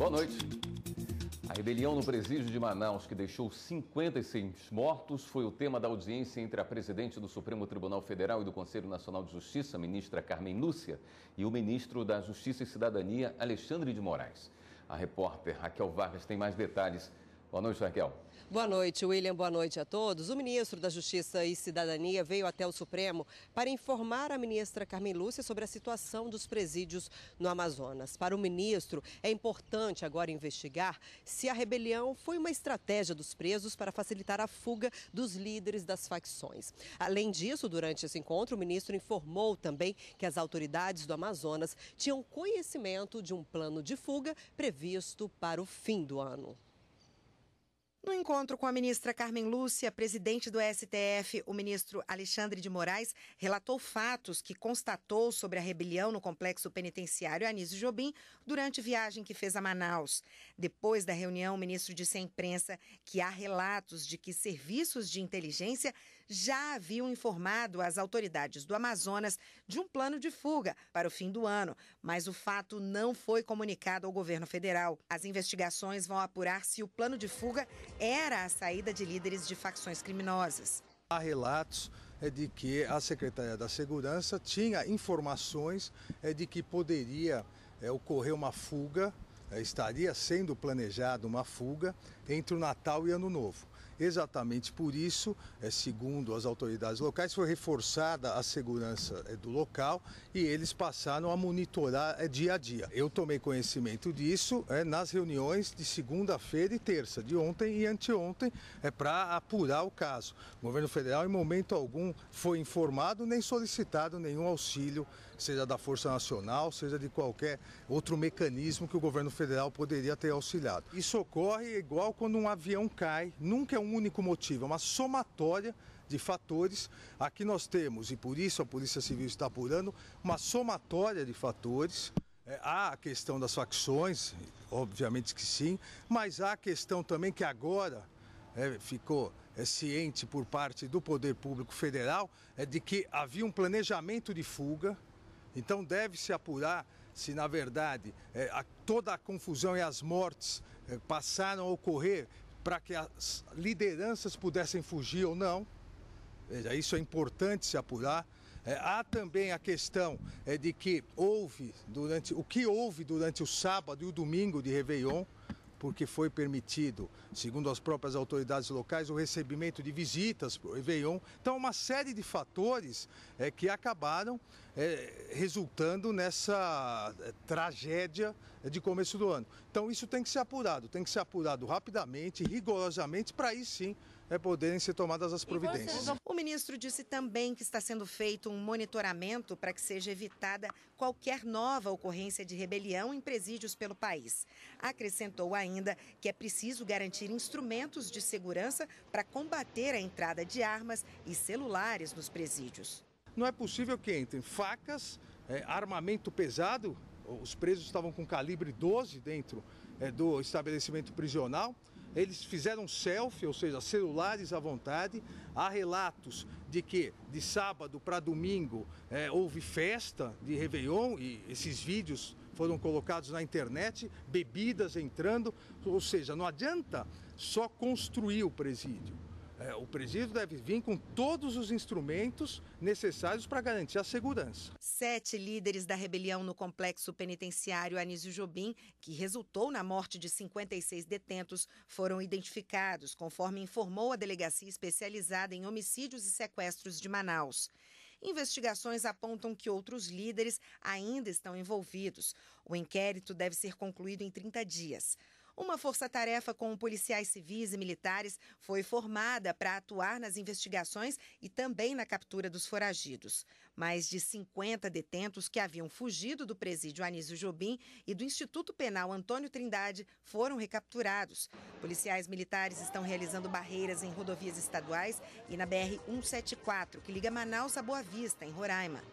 Boa noite. A rebelião no presídio de Manaus, que deixou 56 mortos, foi o tema da audiência entre a presidente do Supremo Tribunal Federal e do Conselho Nacional de Justiça, ministra Carmen Lúcia, e o ministro da Justiça e Cidadania, Alexandre de Moraes. A repórter Raquel Vargas tem mais detalhes Boa noite, Raquel. Boa noite, William. Boa noite a todos. O ministro da Justiça e Cidadania veio até o Supremo para informar a ministra Carmen Lúcia sobre a situação dos presídios no Amazonas. Para o ministro, é importante agora investigar se a rebelião foi uma estratégia dos presos para facilitar a fuga dos líderes das facções. Além disso, durante esse encontro, o ministro informou também que as autoridades do Amazonas tinham conhecimento de um plano de fuga previsto para o fim do ano. No encontro com a ministra Carmen Lúcia, presidente do STF, o ministro Alexandre de Moraes relatou fatos que constatou sobre a rebelião no complexo penitenciário Anísio Jobim durante viagem que fez a Manaus. Depois da reunião, o ministro disse à imprensa que há relatos de que serviços de inteligência já haviam informado as autoridades do Amazonas de um plano de fuga para o fim do ano, mas o fato não foi comunicado ao governo federal. As investigações vão apurar se o plano de fuga era a saída de líderes de facções criminosas. Há relatos é, de que a Secretaria da Segurança tinha informações é, de que poderia é, ocorrer uma fuga é, estaria sendo planejada uma fuga entre o Natal e Ano Novo. Exatamente por isso, é, segundo as autoridades locais, foi reforçada a segurança é, do local e eles passaram a monitorar dia a dia. Eu tomei conhecimento disso nas reuniões de segunda-feira e terça, de ontem e anteontem, para apurar o caso. O governo federal, em momento algum, foi informado nem solicitado nenhum auxílio, seja da Força Nacional, seja de qualquer outro mecanismo que o governo federal federal poderia ter auxiliado. Isso ocorre igual quando um avião cai, nunca é um único motivo, é uma somatória de fatores. Aqui nós temos, e por isso a Polícia Civil está apurando, uma somatória de fatores. É, há a questão das facções, obviamente que sim, mas há a questão também que agora é, ficou é, ciente por parte do Poder Público Federal é de que havia um planejamento de fuga, então deve-se apurar se na verdade é, a, toda a confusão e as mortes é, passaram a ocorrer para que as lideranças pudessem fugir ou não. Veja, isso é importante se apurar. É, há também a questão é, de que houve durante o que houve durante o sábado e o domingo de Réveillon porque foi permitido, segundo as próprias autoridades locais, o recebimento de visitas para o Réveillon. Então, uma série de fatores é, que acabaram é, resultando nessa eh, tragédia é de começo do ano. Então isso tem que ser apurado, tem que ser apurado rapidamente, rigorosamente, para aí sim é, poderem ser tomadas as providências. O ministro disse também que está sendo feito um monitoramento para que seja evitada qualquer nova ocorrência de rebelião em presídios pelo país. Acrescentou ainda que é preciso garantir instrumentos de segurança para combater a entrada de armas e celulares nos presídios. Não é possível que entrem facas, é, armamento pesado os presos estavam com calibre 12 dentro é, do estabelecimento prisional. Eles fizeram selfie, ou seja, celulares à vontade. Há relatos de que de sábado para domingo é, houve festa de Réveillon e esses vídeos foram colocados na internet, bebidas entrando. Ou seja, não adianta só construir o presídio. É, o presídio deve vir com todos os instrumentos necessários para garantir a segurança. Sete líderes da rebelião no complexo penitenciário Anísio Jobim, que resultou na morte de 56 detentos, foram identificados, conforme informou a delegacia especializada em homicídios e sequestros de Manaus. Investigações apontam que outros líderes ainda estão envolvidos. O inquérito deve ser concluído em 30 dias. Uma força-tarefa com policiais civis e militares foi formada para atuar nas investigações e também na captura dos foragidos. Mais de 50 detentos que haviam fugido do presídio Anísio Jobim e do Instituto Penal Antônio Trindade foram recapturados. Policiais militares estão realizando barreiras em rodovias estaduais e na BR-174, que liga Manaus a Boa Vista, em Roraima.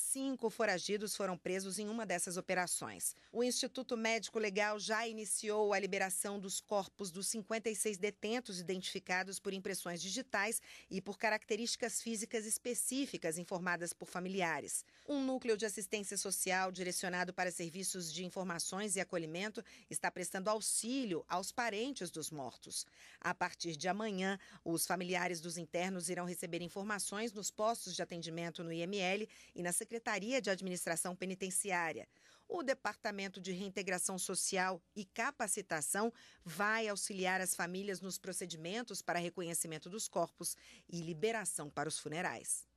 Cinco foragidos foram presos em uma dessas operações. O Instituto Médico Legal já iniciou a liberação dos corpos dos 56 detentos identificados por impressões digitais e por características físicas específicas informadas por familiares. Um núcleo de assistência social direcionado para serviços de informações e acolhimento está prestando auxílio aos parentes dos mortos. A partir de amanhã, os familiares dos internos irão receber informações nos postos de atendimento no IML e na Secretaria de Administração Penitenciária. O Departamento de Reintegração Social e Capacitação vai auxiliar as famílias nos procedimentos para reconhecimento dos corpos e liberação para os funerais.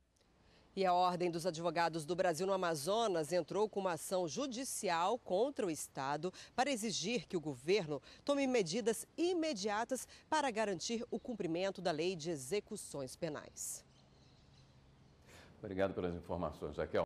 E a Ordem dos Advogados do Brasil no Amazonas entrou com uma ação judicial contra o Estado para exigir que o governo tome medidas imediatas para garantir o cumprimento da lei de execuções penais. Obrigado pelas informações, Raquel.